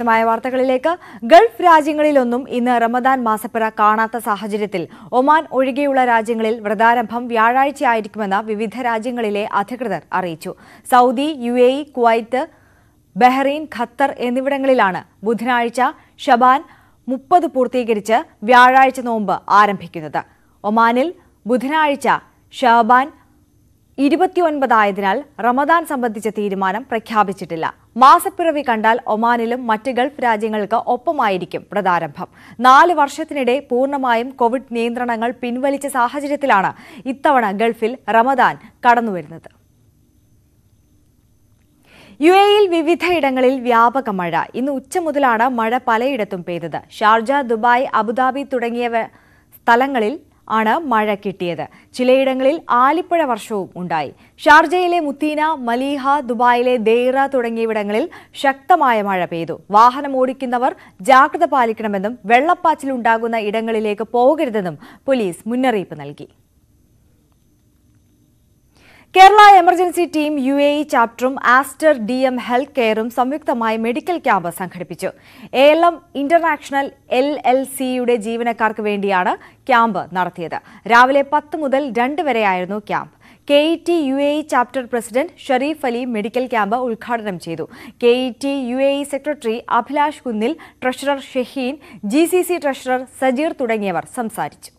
വിശദമായ വാർത്തകളിലേക്ക് ഗൾഫ് രാജ്യങ്ങളിലൊന്നും ഇന്ന് റമദാൻ മാസപ്പിറ കാണാത്ത സാഹചര്യത്തിൽ ഒമാൻ ഒഴികെയുള്ള രാജ്യങ്ങളിൽ വ്രതാരംഭം വ്യാഴാഴ്ചയായിരിക്കുമെന്ന് വിവിധ രാജ്യങ്ങളിലെ അധികൃതർ അറിയിച്ചു Saudi U A Kuwait Bahrain Qatar എന്നിവിടങ്ങളിലാണ് ബുധനാഴ്ച ഷബാൻ മുപ്പത് പൂർത്തീകരിച്ച് വ്യാഴാഴ്ച നോമ്പ് ആരംഭിക്കുന്നത് ഒമാനിൽ ബുധനാഴ്ച ഷബാൻ ഇരുപത്തിയൊൻപതായതിനാൽ റമദാൻ സംബന്ധിച്ച തീരുമാനം പ്രഖ്യാപിച്ചിട്ടില്ല മാസപ്പിറവി കണ്ടാൽ ഒമാനിലും മറ്റ് ഗൾഫ് രാജ്യങ്ങൾക്ക് ഒപ്പമായിരിക്കും പ്രതാരംഭം നാല് വർഷത്തിനിടെ പൂർണ്ണമായും കോവിഡ് നിയന്ത്രണങ്ങൾ പിൻവലിച്ച സാഹചര്യത്തിലാണ് ഇത്തവണ ഗൾഫിൽ റമദാൻ കടന്നുവരുന്നത് യു എയിൽ വിവിധയിടങ്ങളിൽ വ്യാപക മഴ ഇന്ന് ഉച്ച മുതലാണ് മഴ പലയിടത്തും പെയ്തത് ഷാർജ ദുബായ് അബുദാബി തുടങ്ങിയ സ്ഥലങ്ങളിൽ ആണ് മഴ കിട്ടിയത് ചിലയിടങ്ങളിൽ ആലിപ്പഴ വർഷവും ഉണ്ടായി ഷാർജയിലെ മുത്തീന മലീഹ ദുബായിലെ ദേറ തുടങ്ങിയവിടങ്ങളിൽ ശക്തമായ മഴ പെയ്തു വാഹനം ഓടിക്കുന്നവർ ജാഗ്രത പാലിക്കണമെന്നും വെള്ളപ്പാച്ചിലുണ്ടാകുന്ന ഇടങ്ങളിലേക്ക് പോകരുതെന്നും പോലീസ് മുന്നറിയിപ്പ് നൽകി Kerala emergency team U A E ചാപ്റ്ററും ആസ്റ്റർ ഡി എം ഹെൽത്ത് കെയറും സംയുക്തമായി മെഡിക്കൽ ക്യാമ്പ് സംഘടിപ്പിച്ചു A L M international L L സിയുടെ ജീവനക്കാർക്ക് വേണ്ടിയാണ് ക്യാമ്പ് നടത്തിയത് രാവിലെ പത്ത് മുതൽ രണ്ട് വരെയായിരുന്നു camp K E T U A E chapter president Sharif Ali medical camp ഉദ്ഘാടനം ചെയ്തു K E T U A E secretary Abhilash Kunnil treasurer Shaheen G C C treasurer Sajeer തുടങ്ങിയവർ സംസാരിച്ചു